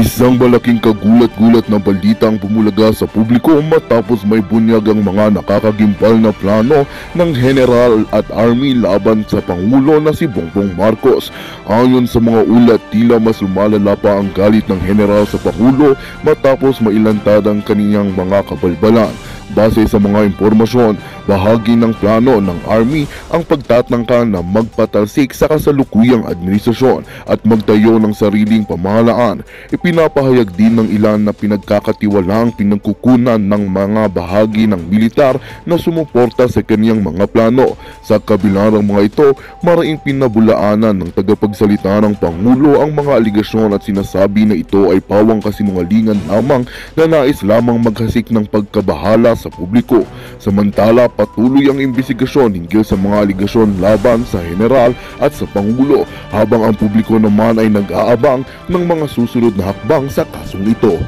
Isang malaking kagulat-gulat na balita ang bumulaga sa publiko matapos may bunyag ang mga nakakagimpal na plano ng General at Army laban sa Pangulo na si Bongbong Marcos. Ayon sa mga ulat, tila mas lumalala pa ang galit ng General sa Pangulo matapos mailantad ang kaniyang mga kabalbalan. Base sa mga impormasyon, bahagi ng plano ng Army ang pagtatangka na magpatalsik sa kasalukuyang administrasyon at magtayo ng sariling pamahalaan. Ipinapahayag din ng ilan na pinagkakatiwalaang pinagkukunan ng mga bahagi ng militar na sumuporta sa kaniyang mga plano. Sa kabila ng mga ito, maraing pinabulaanan ng tagapagsalita ng Pangulo ang mga aligasyon at sinasabi na ito ay pawang kasinungalingan lamang na nais lamang maghasik ng pagkabahala sa publiko. Samantala, patuloy ang imbestigasyon hinggil sa mga aligasyon laban sa General at sa Pangulo habang ang publiko naman ay nag-aabang ng mga susunod na hakbang sa kasong ito.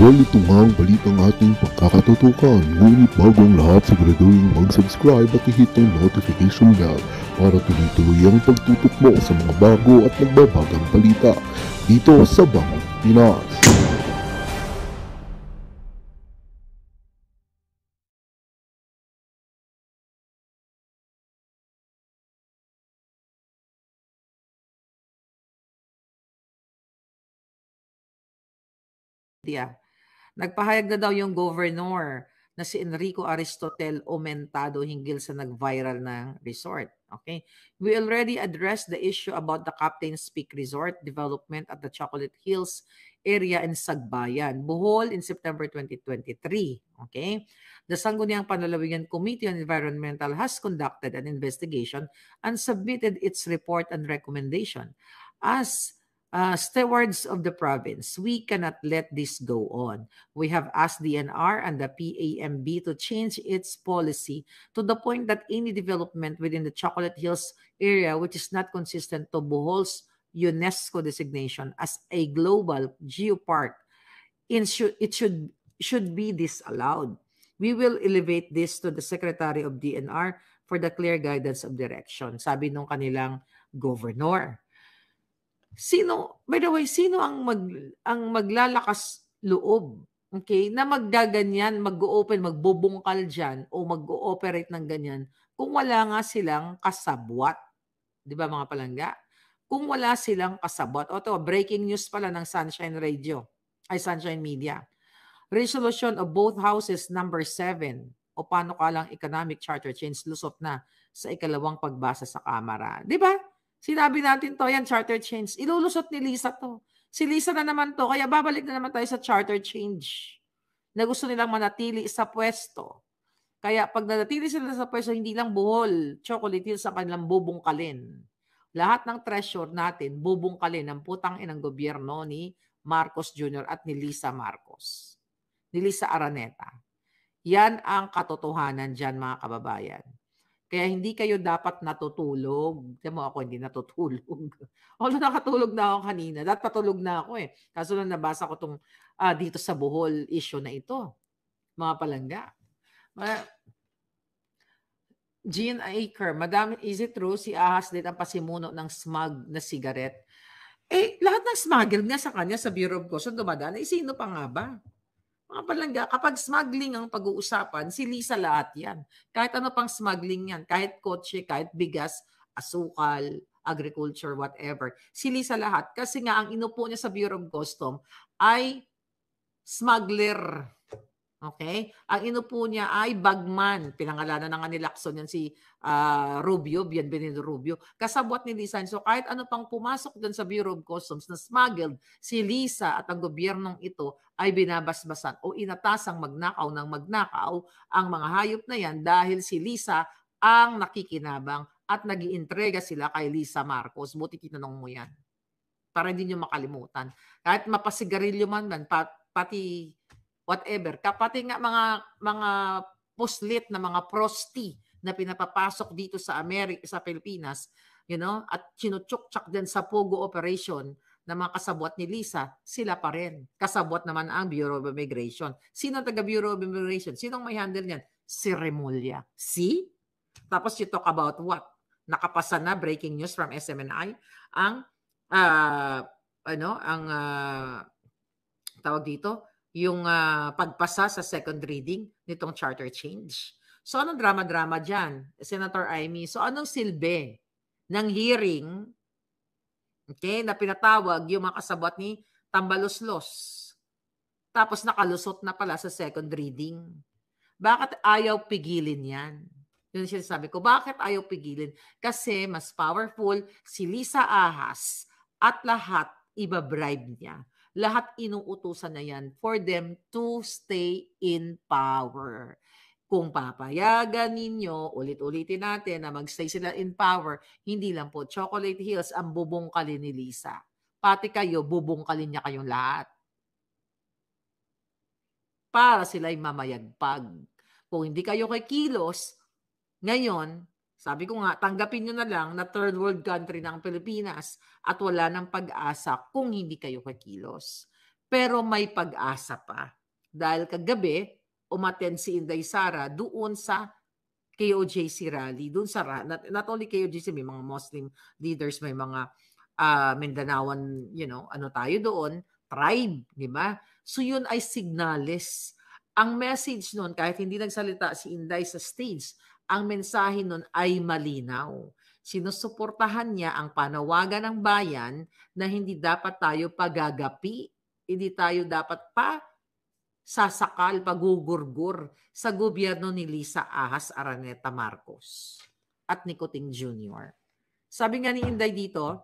Well, ito nga ang balitang ating pagkakatutukan. Ngunit bago ang lahat, siguraduhin mag-subscribe at i-hit ang notification bell para tuloy-tuloy ang pagtutok mo sa mga bago at nagbabagang balita dito sa Bangang Pinas. Valencia. Nagpahayag na daw yung governor na si Enrico Aristotel Omentado hinggil sa nag-viral na resort. Okay? We already addressed the issue about the Captain's Peak Resort development at the Chocolate Hills area in Sagbayan, Bohol in September 2023. Okay? The Sangguniang Panlalawigan Committee on Environmental has conducted an investigation and submitted its report and recommendation. As Uh, stewards of the province, we cannot let this go on. We have asked the NR and the PAMB to change its policy to the point that any development within the Chocolate Hills area which is not consistent to Bohol's UNESCO designation as a global geopark, it should, it should, should be disallowed. We will elevate this to the Secretary of DNR for the clear guidance of direction, sabi nung kanilang governor sino by the way sino ang mag ang maglalakas loob okay na magdaganyan mag-open magbubungkal diyan o mag-ooperate ng ganyan kung wala nga silang kasabwat 'di ba mga palangga kung wala silang kasabwat o to breaking news pala ng Sunshine Radio ay Sunshine Media resolution of both houses number 7 o paano kalang economic charter change lusot na sa ikalawang pagbasa sa Kamara. Di ba? Sinabi natin to, yan, charter change. Ilulusot ni Lisa to. Si Lisa na naman to, kaya babalik na naman tayo sa charter change na gusto nilang manatili sa pwesto. Kaya pag nanatili sila sa pwesto, hindi lang buhol, chocolate hills ang kanilang bubungkalin. Lahat ng treasure natin, bubungkalin ng putang inang gobyerno ni Marcos Jr. at ni Lisa Marcos. Ni Lisa Araneta. Yan ang katotohanan dyan mga kababayan. Kaya hindi kayo dapat natutulog. Tiyan mo ako, hindi natutulog. Although nakatulog na ako kanina. Dapat patulog na ako eh. Kaso lang nabasa ko tong ah, dito sa Bohol issue na ito. Mga palangga. Ma- Jean Aker, Madam, is it true si Ahas din ang pasimuno ng smug na sigaret? Eh, lahat ng smuggled nga sa kanya sa Bureau of Custom dumadaan. Eh, sino pa nga ba? Mga palangga, kapag smuggling ang pag-uusapan, si Lisa lahat yan. Kahit ano pang smuggling yan, kahit kotse, kahit bigas, asukal, agriculture, whatever. Si Lisa lahat. Kasi nga, ang inupo niya sa Bureau of Custom ay smuggler Okay? Ang ino po niya ay Bagman. Pinangalanan ng ni Lacson yan si uh, Rubio, Bienvenido Rubio. Kasabwat ni Lisa. So kahit ano pang pumasok dun sa Bureau of Customs na smuggled, si Lisa at ang gobyernong ito ay binabasbasan o inatasang magnakaw ng magnakaw ang mga hayop na yan dahil si Lisa ang nakikinabang at nag sila kay Lisa Marcos. Buti tinanong mo yan para hindi nyo makalimutan. Kahit mapasigarilyo man, man pa, pati whatever. Kapati nga mga mga puslit na mga prosti na pinapapasok dito sa Amerika sa Pilipinas, you know, at chinuchukchak din sa Pogo operation na mga kasabwat ni Lisa, sila pa rin. Kasabwat naman ang Bureau of Immigration. Sino taga Bureau of Immigration? Sinong may handle niyan? Si Remulla. See? Tapos you talk about what? Nakapasa na breaking news from SMNI ang uh, ano, ang uh, tawag dito, yung uh, pagpasa sa second reading nitong charter change. So anong drama-drama dyan, Senator Amy? So anong silbi ng hearing okay, na pinatawag yung mga kasabot ni Tambaloslos? Tapos nakalusot na pala sa second reading. Bakit ayaw pigilin yan? Yun siya sabi ko, bakit ayaw pigilin? Kasi mas powerful si Lisa Ahas at lahat iba-bribe niya lahat inuutusan na yan for them to stay in power. Kung papayagan ninyo, ulit-ulitin natin na magstay sila in power, hindi lang po Chocolate Hills ang bubungkalin ni Lisa. Pati kayo, bubungkalin niya kayong lahat. Para sila'y mamayagpag. Kung hindi kayo kay Kilos, ngayon, sabi ko nga, tanggapin nyo na lang na third world country ng Pilipinas at wala ng pag-asa kung hindi kayo kakilos. Pero may pag-asa pa. Dahil kagabi, umaten si Inday Sara doon sa KOJC rally. Doon sa, not, not only KOJC, may mga Muslim leaders, may mga uh, ah, Mindanawan, you know, ano tayo doon, tribe, di ba? So yun ay signales. Ang message noon, kahit hindi nagsalita si Inday sa stage, ang mensahe nun ay malinaw. Sinusuportahan niya ang panawagan ng bayan na hindi dapat tayo pagagapi, hindi tayo dapat pa sasakal, pagugurgur sa gobyerno ni Lisa Ahas Araneta Marcos at Nicoting Jr. Sabi nga ni Inday dito,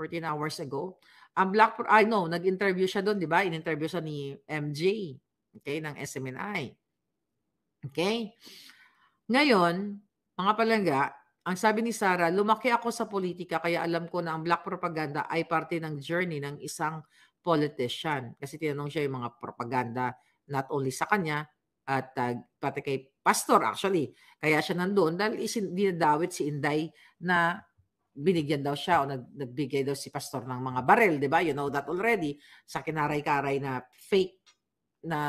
14 hours ago, ang Black, I know, nag-interview siya doon, di ba? In-interview siya ni MJ, okay, ng SMNI. Okay? Ngayon, mga palangga, ang sabi ni Sarah, lumaki ako sa politika kaya alam ko na ang black propaganda ay parte ng journey ng isang politician. Kasi tinanong siya yung mga propaganda not only sa kanya at uh, pati kay pastor actually. Kaya siya nandoon dahil isin, dinadawit si Inday na binigyan daw siya o nag, nagbigay daw si pastor ng mga barel, di ba? You know that already sa kinaray-karay na fake na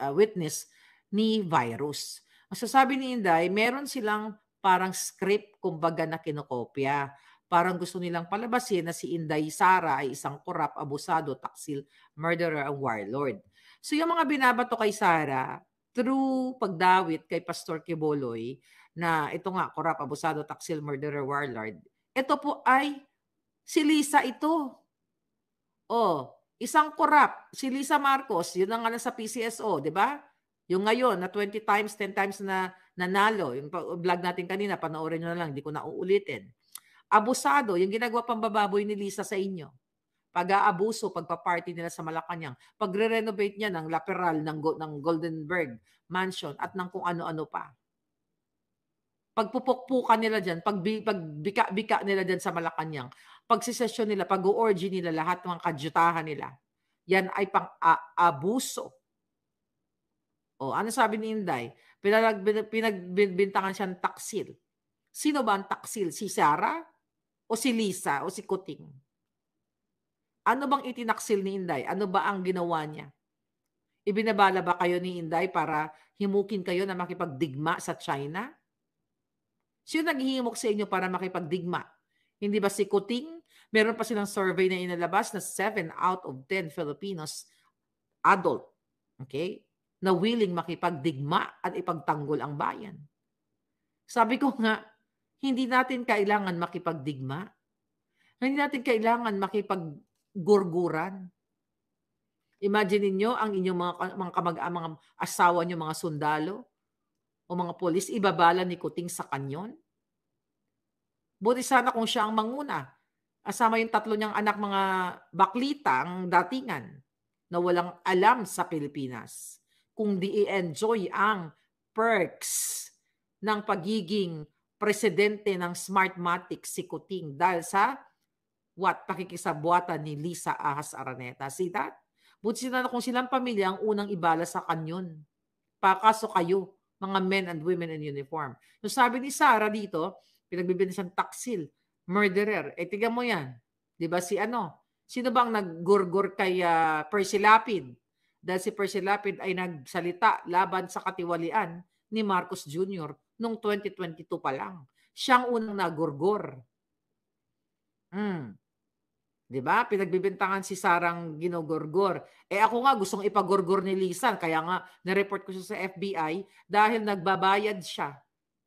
uh, witness ni virus. Masasabi ni Inday, meron silang parang script kumbaga na kinokopya. Parang gusto nilang palabasin na si Inday Sara ay isang corrupt, abusado, taksil, murderer, and warlord. So yung mga binabato kay Sara, through pagdawit kay Pastor Kiboloy na ito nga, corrupt, abusado, taksil, murderer, warlord, ito po ay si Lisa ito. Oh, isang corrupt, si Lisa Marcos, yun ang nga sa PCSO, di ba? Yung ngayon, na 20 times, 10 times na nanalo, yung vlog natin kanina, panoorin nyo na lang, hindi ko na uulitin. Abusado, yung ginagawa pambababoy ni Lisa sa inyo. Pag-aabuso, pagpa-party nila sa Malacanang, pagre-renovate niya ng lateral ng, ng Goldenberg Mansion at ng kung ano-ano pa. Pagpupukpukan nila dyan, pagbi, pagbika-bika nila dyan sa Malacanang, pagsisesyon nila, pag-orgy nila, lahat ng kadyutahan nila. Yan ay pang-abuso o, oh, ano sabi ni Inday? Pinag, pinagbintangan siya ng taksil. Sino ba ang taksil? Si Sarah? O si Lisa? O si Kuting? Ano bang itinaksil ni Inday? Ano ba ang ginawa niya? Ibinabala ba kayo ni Inday para himukin kayo na makipagdigma sa China? Sino naghihimok sa inyo para makipagdigma? Hindi ba si Kuting? Meron pa silang survey na inalabas na 7 out of 10 Filipinos adult. Okay? na willing makipagdigma at ipagtanggol ang bayan. Sabi ko nga, hindi natin kailangan makipagdigma. Hindi natin kailangan makipaggurguran. Imagine niyo ang inyong mga, mga kamag mga asawa niyo, mga sundalo o mga polis, ibabala ni Kuting sa kanyon. Buti sana kung siya ang manguna. Asama yung tatlo niyang anak mga baklitang datingan na walang alam sa Pilipinas kung di i-enjoy ang perks ng pagiging presidente ng Smartmatic si Kuting dahil sa what pakikisabuatan ni Lisa Ahas Araneta. See that? Buti sila kung silang pamilya ang unang ibala sa kanyon. Pakaso kayo, mga men and women in uniform. So sabi ni Sarah dito, pinagbibigyan siyang taksil, murderer. Eh, tiga mo yan. Di ba si ano? Sino bang naggurgur kay uh, Percy Lapid? dahil si Percy Lapid ay nagsalita laban sa katiwalian ni Marcos Jr. noong 2022 pa lang. Siyang unang nagurgor. Mm. 'Di ba? Pinagbibintangan si Sarang ginogorgor. Eh ako nga gustong ipagorgor ni Lisa kaya nga na-report ko siya sa FBI dahil nagbabayad siya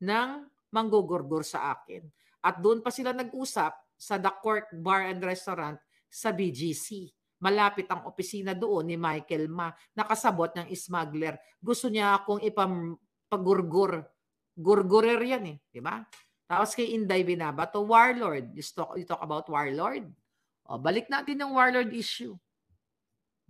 ng manggogorgor sa akin. At doon pa sila nag-usap sa The Cork Bar and Restaurant sa BGC. Malapit ang opisina doon ni Michael Ma, nakasabot ng smuggler. Gusto niya akong ipagurgur. Gurgurer yan eh, di ba? Tapos kay Inday Binabato, warlord. You talk, you talk about warlord. O, oh, balik natin yung warlord issue.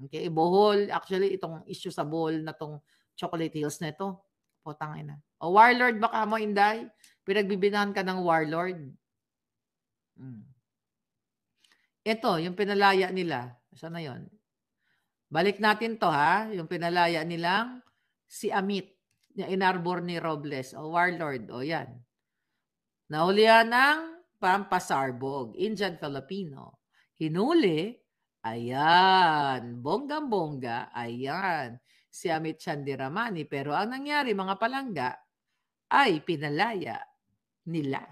Okay, Bohol. Actually, itong issue sa Bohol na tong Chocolate Hills na ito. Putang ina. O oh, warlord baka mo, Inday. Pinagbibinahan ka ng warlord. Hmm. Ito, yung pinalaya nila. Saan na yon? Balik natin to ha, yung pinalaya nilang si Amit, na inarbor ni Robles, o warlord, o yan. Naulihan ng Pampasarbog, Indian Filipino. Hinuli, ayan, bonggang-bongga, ayan, si Amit Chandiramani. Pero ang nangyari, mga palangga, ay pinalaya nila.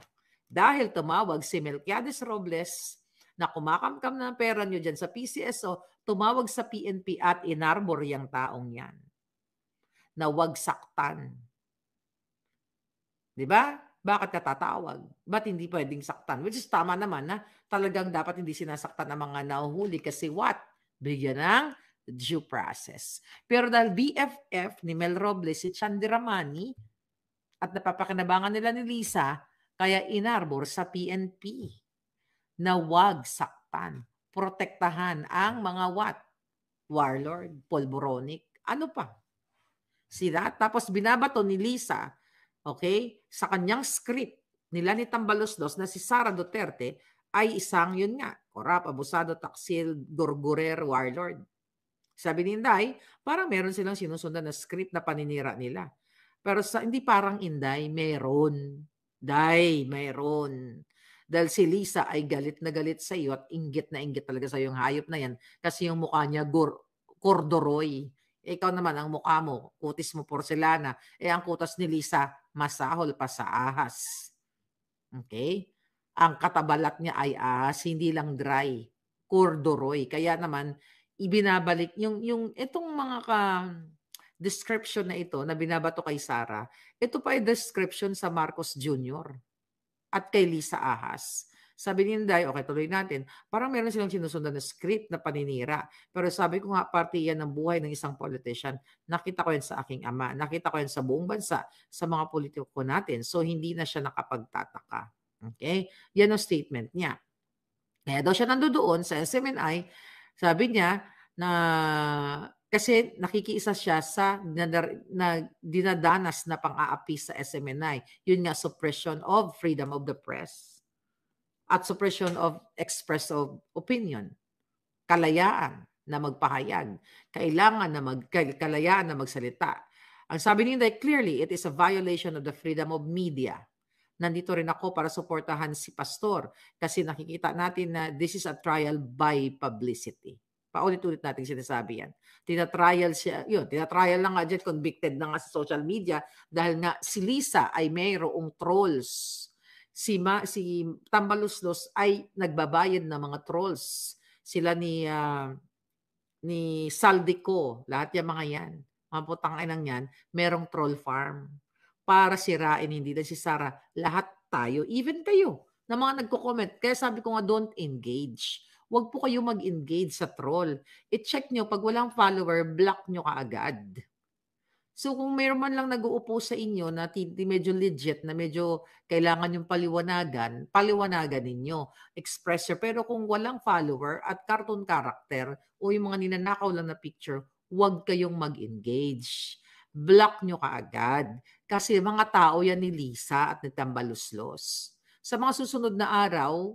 Dahil tumawag si Melquiades Robles na kumakamkam na ng pera nyo dyan sa PCSO, tumawag sa PNP at inarbor yung taong yan. Na wag saktan. Di ba? Bakit ka tatawag? Ba't hindi pwedeng saktan? Which is tama naman na talagang dapat hindi sinasaktan ang mga nahuhuli kasi what? Bigyan ng due process. Pero dahil BFF ni Mel Robles si Chandramani at napapakinabangan nila ni Lisa, kaya inarbor sa PNP na wag saktan, protektahan ang mga what? Warlord, polboronic, ano pa? Sira. Tapos binabato ni Lisa, okay, sa kanyang script nila ni Tambalosdos na si Sara Duterte ay isang, yun nga, korap, abusado, taksil, gorgurer, warlord. Sabi ni Inday, parang meron silang sinusundan na script na paninira nila. Pero sa, hindi parang Inday, meron. Day, meron. Dahil si Lisa ay galit na galit sa iyo at inggit na inggit talaga sa yung hayop na yan kasi yung mukha niya gor corduroy. Ikaw naman, ang mukha mo, kutis mo porcelana. Eh, ang kutas ni Lisa, masahol pa sa ahas. Okay? Ang katabalat niya ay ahas, hindi lang dry. Corduroy. Kaya naman, ibinabalik yung, yung itong mga ka, description na ito na binabato kay Sarah, ito pa ay description sa Marcos Jr at kay Lisa Ahas. Sabi ni Inday, okay, tuloy natin. Parang meron silang sinusundan na script na paninira. Pero sabi ko nga, parte yan ng buhay ng isang politician. Nakita ko yan sa aking ama. Nakita ko yan sa buong bansa, sa mga politiko natin. So, hindi na siya nakapagtataka. Okay? Yan ang statement niya. Kaya daw siya nandoon sa SMNI. Sabi niya na kasi nakikiisa siya sa na, na dinadanas na pang-aapi sa SMNI. Yun nga, suppression of freedom of the press at suppression of express of opinion. Kalayaan na magpahayag. Kailangan na mag, kalayaan na magsalita. Ang sabi ni Inday, clearly, it is a violation of the freedom of media. Nandito rin ako para suportahan si Pastor kasi nakikita natin na this is a trial by publicity. Paulit-ulit natin sinasabi yan. Tinatrial siya, yun, tinatrial lang nga dyan, convicted na nga sa social media dahil na si Lisa ay mayroong trolls. Si, Ma, si Tambaluslos ay nagbabayad ng mga trolls. Sila ni, uh, ni Saldico, lahat yung mga yan. Mga putang inang yan, merong troll farm para sirain hindi lang si Sarah. Lahat tayo, even kayo, na mga nagko-comment. Kaya sabi ko nga, don't engage. Huwag po kayo mag-engage sa troll. I-check nyo, pag walang follower, block nyo kaagad. So kung mayroon man lang nag-uupo sa inyo na medyo legit, na medyo kailangan yung paliwanagan, paliwanagan ninyo, expressor. Pero kung walang follower at cartoon character o yung mga ninanakaw lang na picture, huwag kayong mag-engage. Block nyo kaagad. Kasi mga tao yan ni Lisa at ni Tambaluslos. Sa mga susunod na araw,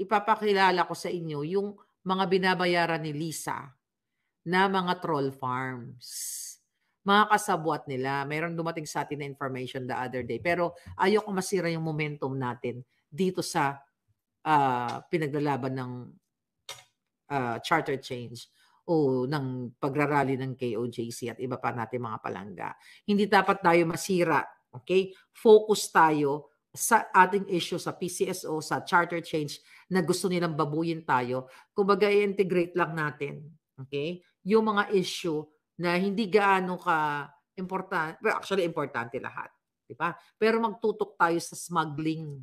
ipapakilala ko sa inyo yung mga binabayaran ni Lisa na mga troll farms. Mga kasabwat nila. Mayroon dumating sa atin na information the other day. Pero ayoko masira yung momentum natin dito sa uh, pinaglalaban ng uh, charter change o ng pagrarali ng KOJC at iba pa natin mga palangga. Hindi dapat tayo masira. Okay? Focus tayo sa ating issue sa PCSO, sa charter change na gusto nilang babuyin tayo, kumbaga i-integrate lang natin, okay? Yung mga issue na hindi gaano ka importante, well, actually importante lahat, di ba? Pero magtutok tayo sa smuggling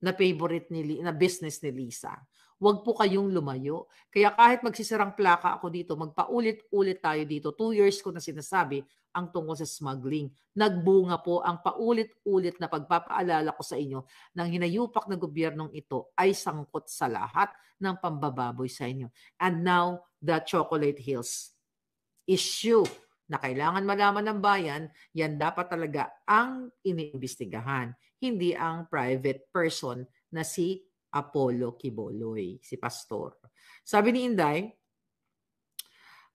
na favorite ni na business ni Lisa. Huwag po kayong lumayo. Kaya kahit magsisirang plaka ako dito, magpaulit-ulit tayo dito. Two years ko na sinasabi ang tungkol sa smuggling. Nagbunga po ang paulit-ulit na pagpapaalala ko sa inyo ng hinayupak na gobyernong ito ay sangkot sa lahat ng pambababoy sa inyo. And now, the Chocolate Hills issue na kailangan malaman ng bayan, yan dapat talaga ang iniimbestigahan, hindi ang private person na si Apollo Kiboloy, si Pastor. Sabi ni Inday,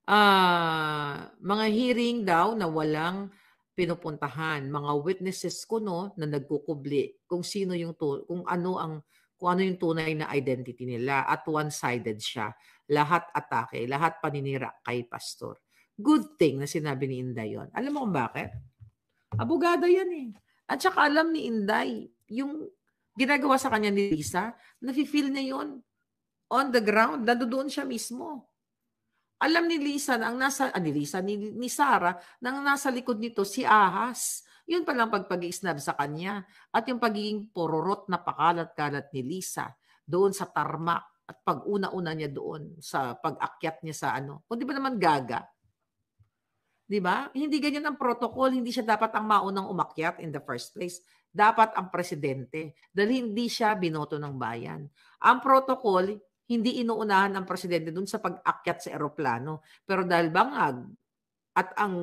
uh, mga hearing daw na walang pinupuntahan, mga witnesses ko no na nagkukubli kung sino yung kung ano ang kung ano yung tunay na identity nila at one-sided siya. Lahat atake, lahat paninira kay pastor. Good thing na sinabi ni Inday yon. Alam mo kung bakit? Abogada yan eh. At saka alam ni Inday, yung ginagawa sa kanya ni Lisa, nafe-feel niya yun. On the ground, nandoon siya mismo. Alam ni Lisa na ang nasa, ah, ni Lisa, ni, ni Sarah, na ang nasa likod nito si Ahas. Yun palang pagpag-snub sa kanya. At yung pagiging pororot na pakalat-kalat ni Lisa doon sa tarmac at pag una-una niya doon sa pag-akyat niya sa ano. di ba naman gaga? 'Di ba? Hindi ganyan ang protocol, hindi siya dapat ang maunang umakyat in the first place. Dapat ang presidente dahil hindi siya binoto ng bayan. Ang protocol, hindi inuunahan ang presidente dun sa pag-akyat sa eroplano. Pero dahil bangag at ang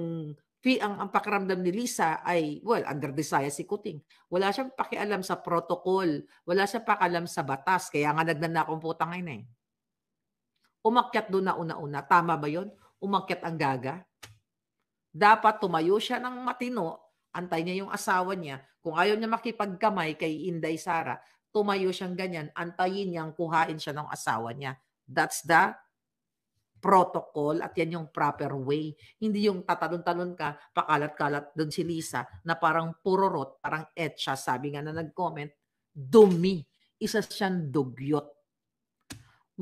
ang, ang pakiramdam ni Lisa ay, well, under desire si Kuting. Wala siyang pakialam sa protocol. Wala siyang pakialam sa batas. Kaya nga nagnanakong putang ngayon eh. Umakyat doon na una-una. Tama ba yon Umakyat ang gaga? Dapat tumayo siya ng matino, antay niya yung asawa niya. Kung ayaw niya makipagkamay kay Inday Sara, tumayo siyang ganyan, antayin niyang kuhain siya ng asawa niya. That's the protocol at yan yung proper way. Hindi yung tatalon-talon ka, pakalat-kalat doon si Lisa na parang puro rot, parang etcha, sabi nga na nag-comment, dumi. Isa siyang dugyot.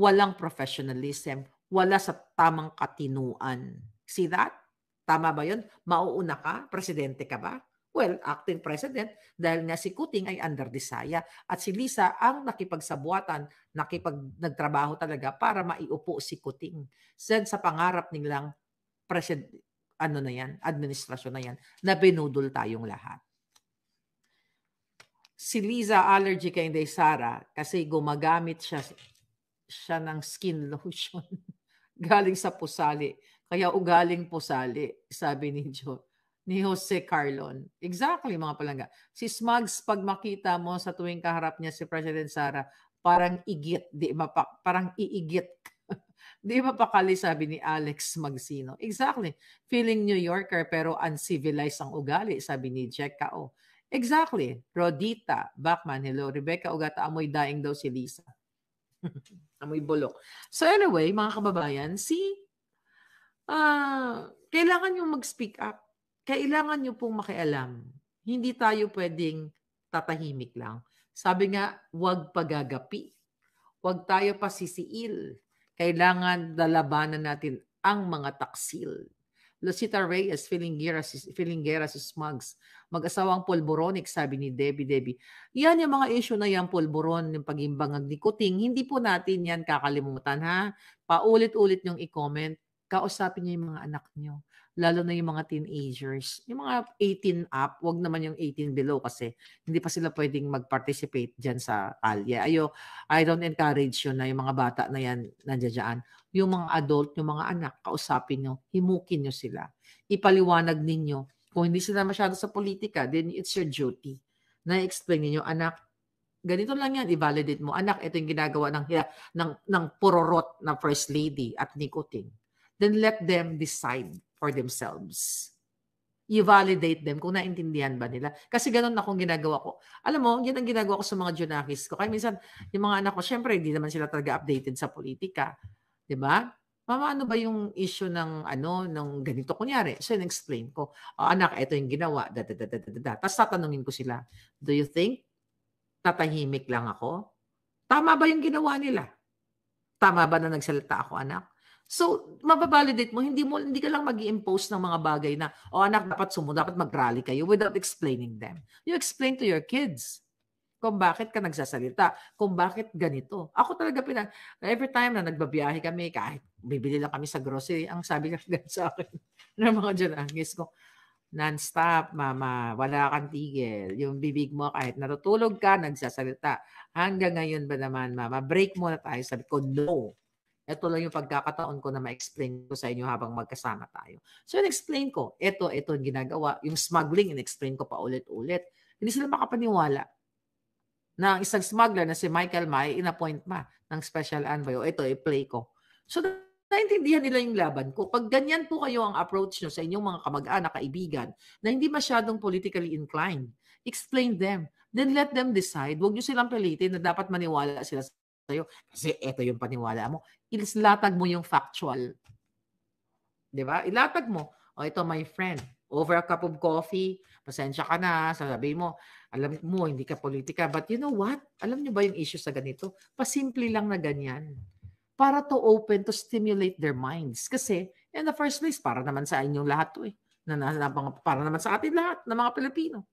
Walang professionalism. Wala sa tamang katinuan. See that? Tama ba yun? Mauuna ka? Presidente ka ba? Well, acting president dahil nga si Kuting ay under desire at si Lisa ang nakipagsabuatan, nakipag nagtrabaho talaga para maiupo si Kuting. Said sa pangarap nilang president ano na yan, administrasyon na yan, na binudol tayong lahat. Si Lisa allergy kay Inday Sara kasi gumagamit siya siya ng skin lotion galing sa pusali kaya ugaling posali, sabi ni Joe ni Jose Carlon. Exactly, mga palangga. Si Smugs, pag makita mo sa tuwing kaharap niya si President Sara, parang igit, di mapak, parang iigit. di mapakali, sabi ni Alex Magsino. Exactly. Feeling New Yorker pero uncivilized ang ugali, sabi ni Jack Kao. Exactly. Rodita Bachman, hello. Rebecca Ugata, amoy daing daw si Lisa. amoy bulok. So anyway, mga kababayan, si uh, kailangan nyo mag-speak up. Kailangan nyo pong makialam. Hindi tayo pwedeng tatahimik lang. Sabi nga, huwag pagagapi. Huwag tayo pasisiil. Kailangan dalabanan natin ang mga taksil. Lucita Reyes, Filingeras, Filingeras Smugs, mag-asawang polboronic, sabi ni Debbie Debbie. Yan yung mga issue na yan, polboron, yung pagimbang ng nikoting. Hindi po natin yan kakalimutan, ha? Paulit-ulit yung i-comment kausapin niyo yung mga anak niyo. Lalo na yung mga teenagers. Yung mga 18 up, wag naman yung 18 below kasi hindi pa sila pwedeng mag-participate dyan sa ALYA. Ayo, I don't encourage yun na yung mga bata na yan nandiyan Yung mga adult, yung mga anak, kausapin nyo, himukin nyo sila. Ipaliwanag ninyo. Kung hindi sila masyado sa politika, then it's your duty na explain niyo anak, ganito lang yan, i-validate mo. Anak, ito yung ginagawa ng, ng, ng pororot na first lady at nicotine then let them decide for themselves. I-validate them kung naintindihan ba nila. Kasi ganun akong ginagawa ko. Alam mo, yan ang ginagawa ko sa mga junakis ko. Kaya minsan, yung mga anak ko, syempre, hindi naman sila talaga updated sa politika. ba? Diba? Mama, ano ba yung issue ng ano ng ganito kunyari? So in-explain ko, oh, anak, ito yung ginawa. Da, da, da, da, da, da. Tapos tatanungin ko sila, do you think tatahimik lang ako? Tama ba yung ginawa nila? Tama ba na nagsalita ako, anak? So, mababalidate mo, hindi mo hindi ka lang mag impose ng mga bagay na, oh anak, dapat sumunod, dapat mag-rally kayo without explaining them. You explain to your kids kung bakit ka nagsasalita, kung bakit ganito. Ako talaga pina, every time na nagbabiyahe kami, kahit bibili lang kami sa grocery, ang sabi ka sa akin ng mga jalangis ko, non-stop, mama, wala kang tigil. Yung bibig mo, kahit natutulog ka, nagsasalita. Hanggang ngayon ba naman, mama, break muna tayo. Sabi ko, no. Ito lang yung pagkakataon ko na ma-explain ko sa inyo habang magkasama tayo. So, in-explain ko, ito, ito yung ginagawa. Yung smuggling, in-explain ko pa ulit-ulit. Hindi sila makapaniwala na ang isang smuggler na si Michael May, in-appoint ma ng special envoy. O ito, i-play ko. So, naintindihan nila yung laban ko. Pag ganyan po kayo ang approach nyo sa inyong mga kamag-anak, kaibigan, na hindi masyadong politically inclined, explain them. Then let them decide. Huwag nyo silang pilitin na dapat maniwala sila sa sa'yo kasi ito yung paniwala mo. Ilatag mo yung factual. Di ba? Ilatag mo. O ito, my friend, over a cup of coffee, pasensya ka na, sasabihin mo, alam mo, hindi ka politika. But you know what? Alam nyo ba yung issue sa ganito? Pasimple lang na ganyan. Para to open, to stimulate their minds. Kasi, in the first place, para naman sa inyong lahat to eh. Na, na, na, para naman sa atin lahat, na mga Pilipino.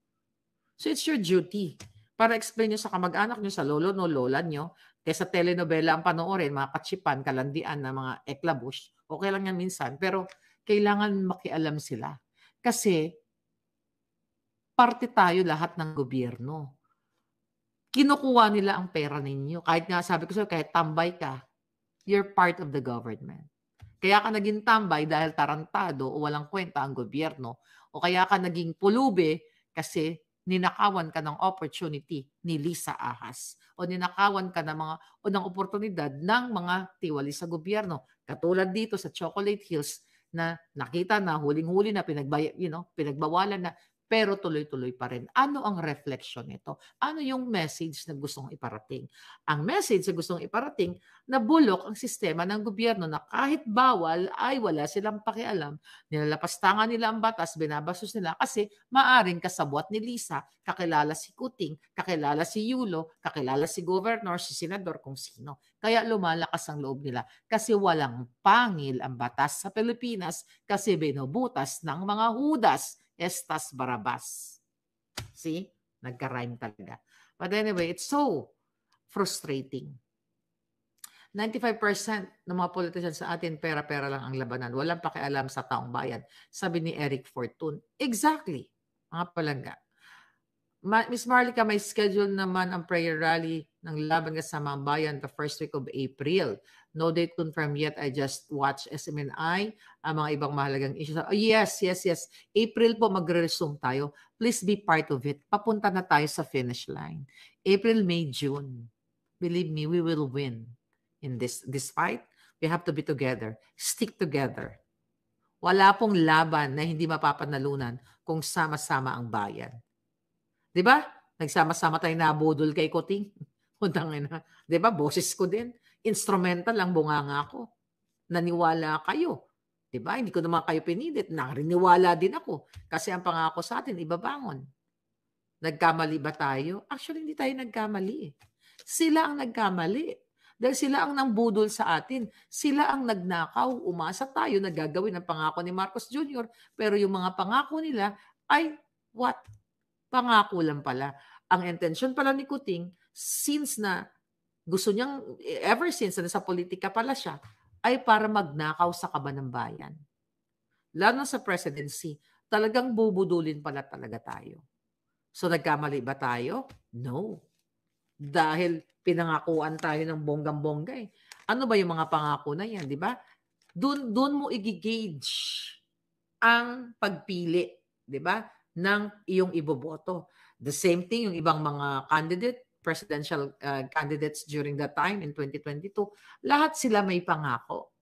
So it's your duty para explain nyo sa kamag-anak nyo, sa lolo no, lola nyo, Kesa telenovela ang panoorin, mga katsipan, kalandian na mga eklabush, okay lang yan minsan. Pero kailangan makialam sila. Kasi parte tayo lahat ng gobyerno. Kinukuha nila ang pera ninyo. Kahit nga sabi ko sa'yo, kahit tambay ka, you're part of the government. Kaya ka naging tambay dahil tarantado o walang kwenta ang gobyerno. O kaya ka naging pulube kasi ninakawan ka ng opportunity ni Lisa Ahas o ninakawan ka ng mga o ng oportunidad ng mga tiwali sa gobyerno. Katulad dito sa Chocolate Hills na nakita na huling-huli na pinagbay, you know, pinagbawalan na pero tuloy-tuloy pa rin. Ano ang reflection nito? Ano yung message na gustong iparating? Ang message na gustong iparating, nabulok ang sistema ng gobyerno na kahit bawal ay wala silang pakialam. Nilalapastangan nila ang batas, binabastos nila kasi maaring kasabwat ni Lisa, kakilala si Kuting, kakilala si Yulo, kakilala si governor, si senador, kung sino. Kaya lumalakas ang loob nila kasi walang pangil ang batas sa Pilipinas kasi binubutas ng mga hudas Estas Barabas. See? Nagka-rhyme talaga. But anyway, it's so frustrating. 95% ng mga politicians sa atin, pera-pera lang ang labanan. Walang pakialam sa taong bayan. Sabi ni Eric Fortune. Exactly, mga palangga. Ma- Miss Marlica, may schedule naman ang prayer rally ng Laban Kasamang Bayan the first week of April. No date confirmed yet. I just watch SMNI, ang mga ibang mahalagang issues. Oh, yes, yes, yes. April po magre-resume tayo. Please be part of it. Papunta na tayo sa finish line. April, May, June. Believe me, we will win in this this fight. We have to be together. Stick together. Wala pong laban na hindi mapapanalunan kung sama-sama ang bayan. 'Di ba? Nagsama-sama tayo nabudol kay Kuting. Putang ina. 'Di ba? Boses ko din. Instrumental lang bunganga ko. Naniwala kayo. 'Di ba? Hindi ko naman kayo pinilit. Nariniwala din ako. Kasi ang pangako sa atin, ibabangon. Nagkamali ba tayo? Actually, hindi tayo nagkamali. Sila ang nagkamali. Dahil sila ang nangbudol sa atin. Sila ang nagnakaw. Umasa tayo na gagawin ang pangako ni Marcos Jr. Pero yung mga pangako nila ay what? Pangako lang pala. Ang intention pala ni Kuting, since na gusto niyang, ever since na sa politika pala siya, ay para magnakaw sa kaba ng bayan. Lalo sa presidency, talagang bubudulin pala talaga tayo. So nagkamali ba tayo? No. Dahil pinangakuan tayo ng bonggang-bongga eh. Ano ba yung mga pangako na yan, di ba? Doon, doon mo i-gauge ang pagpili, di ba? ng iyong iboboto. The same thing yung ibang mga candidate, presidential uh, candidates during that time in 2022, lahat sila may pangako.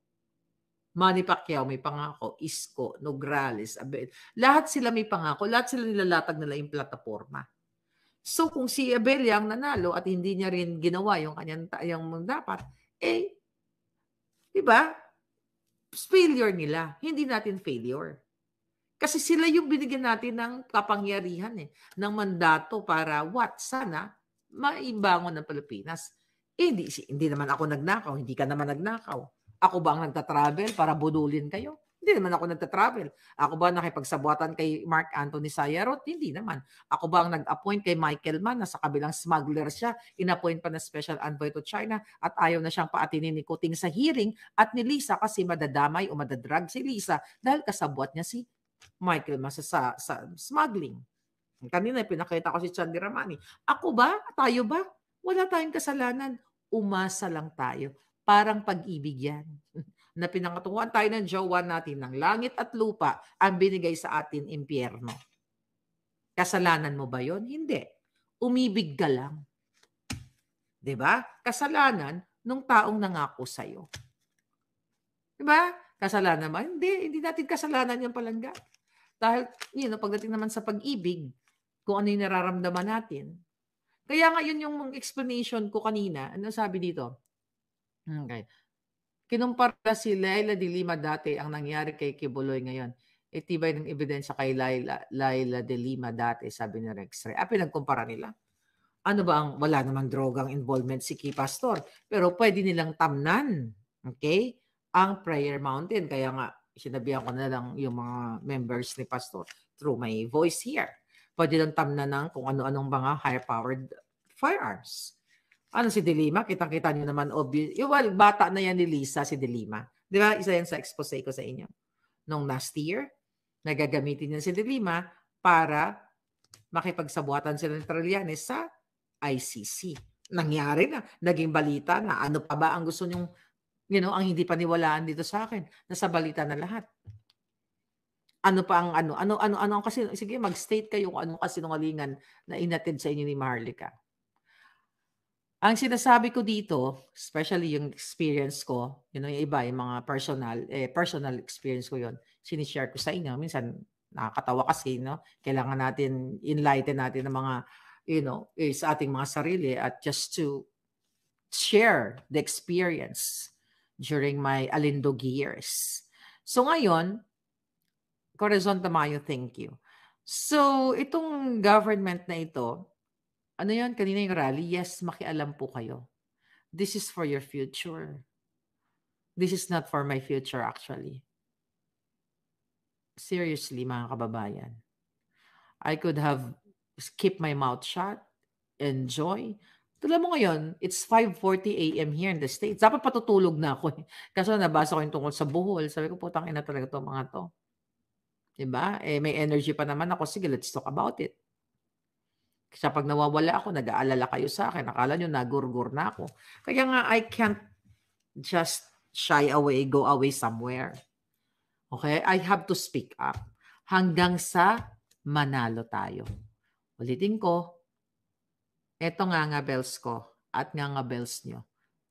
Manny Pacquiao may pangako, Isko, Nograles, Abel. Lahat sila may pangako, lahat sila nilalatag nila yung plataforma. So kung si Abel ang nanalo at hindi niya rin ginawa yung kanyang yung dapat, eh, di ba? Failure nila. Hindi natin failure. Kasi sila yung binigyan natin ng kapangyarihan eh, ng mandato para what? Sana maibangon ng Pilipinas. Eh, hindi, hindi naman ako nagnakaw, hindi ka naman nagnakaw. Ako ba ang nagta-travel para budulin kayo? Hindi naman ako nagta-travel. Ako ba nakipagsabuatan kay Mark Anthony Sayarot? Hindi naman. Ako ba ang nag-appoint kay Michael Mann na sa kabilang smuggler siya, inappoint pa na special envoy to China at ayaw na siyang paatinin ni Kuting sa hearing at ni Lisa kasi madadamay o madadrag si Lisa dahil kasabwat niya si Michael Masa sa, sa smuggling. Kanina, pinakita ko si Chandy Ramani. Ako ba? Tayo ba? Wala tayong kasalanan. Umasa lang tayo. Parang pag-ibig yan. na pinangatunguan tayo ng jowa natin ng langit at lupa ang binigay sa atin impyerno. Kasalanan mo ba yon? Hindi. Umibig ka lang. 'Di ba? Kasalanan nung taong nangako sa iyo. 'Di ba? kasalanan ba? Hindi, hindi natin kasalanan yung palangga. Dahil, yun, know, pagdating naman sa pag-ibig, kung ano yung nararamdaman natin. Kaya ngayon yun yung explanation ko kanina. Ano sabi dito? Okay. Kinumpara si Laila de Lima dati ang nangyari kay Kibuloy ngayon. Itibay eh, ng ebidensya kay Laila, Laila de Lima dati, sabi ni Rex Ray. Ah, pinagkumpara nila. Ano ba ang wala namang drogang involvement si Key Pastor? Pero pwede nilang tamnan. Okay? ang prayer mountain. Kaya nga, sinabihan ko na lang yung mga members ni Pastor through my voice here. Pwede lang tamna ng kung ano-anong mga high-powered firearms. Ano si Dilima? Kitang-kita niyo naman. Obvious. Well, bata na yan ni Lisa, si Dilima. Di ba? Isa yan sa expose ko sa inyo. Nung last year, nagagamitin niya si Dilima para makipagsabuatan sila ng Trillanes sa ICC. Nangyari na. Naging balita na ano pa ba ang gusto niyong you know, ang hindi paniwalaan dito sa akin, nasa balita na lahat. Ano pa ang ano? Ano ano ano kasi sige mag-state kayo kung ano anong kasinungalingan na inattend sa inyo ni Maharlika. Ang sinasabi ko dito, especially yung experience ko, you know, yung iba, yung mga personal, eh, personal experience ko yon sinishare ko sa inyo. Minsan, nakakatawa kasi, no? Kailangan natin, enlighten natin ng mga, you know, eh, sa ating mga sarili at just to share the experience during my Alindog years. So ngayon, Corazon Tamayo, thank you. So itong government na ito, ano yon kanina yung rally, yes, makialam po kayo. This is for your future. This is not for my future actually. Seriously, mga kababayan. I could have kept my mouth shut, enjoy, tulad mo ngayon, it's 5.40 a.m. here in the States. Dapat patutulog na ako. Eh. Kaso nabasa ko yung tungkol sa buhol. Sabi ko, putang ina talaga to mga to. Diba? Eh, may energy pa naman ako. Sige, let's talk about it. Kasi pag nawawala ako, nag-aalala kayo sa akin. Akala nyo, nagurgur na ako. Kaya nga, I can't just shy away, go away somewhere. Okay? I have to speak up. Hanggang sa manalo tayo. Ulitin ko, ito nga nga bells ko at nga nga bells nyo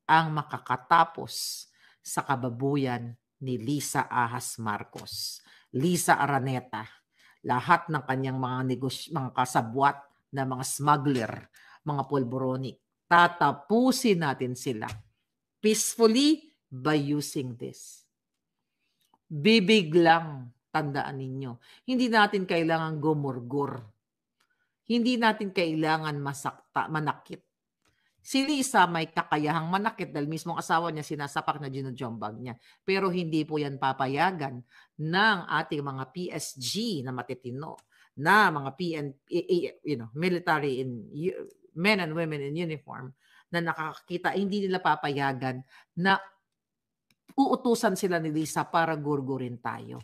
ang makakatapos sa kababuyan ni Lisa Ahas Marcos, Lisa Araneta, lahat ng kanyang mga negosyo, mga kasabwat na mga smuggler, mga polboronic. Tatapusin natin sila peacefully by using this. Bibig lang, tandaan ninyo. Hindi natin kailangan gumurgur hindi natin kailangan masakta, manakit. Si Lisa may kakayahang manakit dahil mismong asawa niya sinasapak na ginujombag niya. Pero hindi po yan papayagan ng ating mga PSG na matitino na mga PN, you know, military in men and women in uniform na nakakakita, hindi nila papayagan na uutusan sila ni Lisa para gurgurin tayo.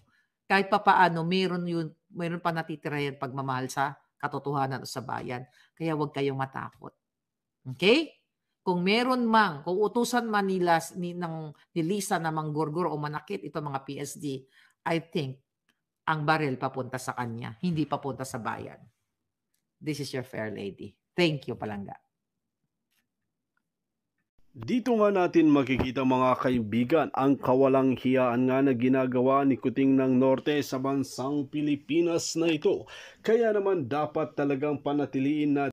Kahit papaano, meron yun, meron pa natitira yan pagmamahal sa katotohanan sa bayan. Kaya huwag kayong matakot. Okay? Kung meron mang, kung utusan man nila, ni, ng, ni Lisa na manggurgur o manakit ito mga PSD, I think ang baril papunta sa kanya, hindi papunta sa bayan. This is your fair lady. Thank you, Palangga. Dito nga natin makikita mga kaibigan ang kawalang hiyaan nga na ginagawa ni Kuting ng Norte sa bansang Pilipinas na ito. Kaya naman dapat talagang panatiliin natin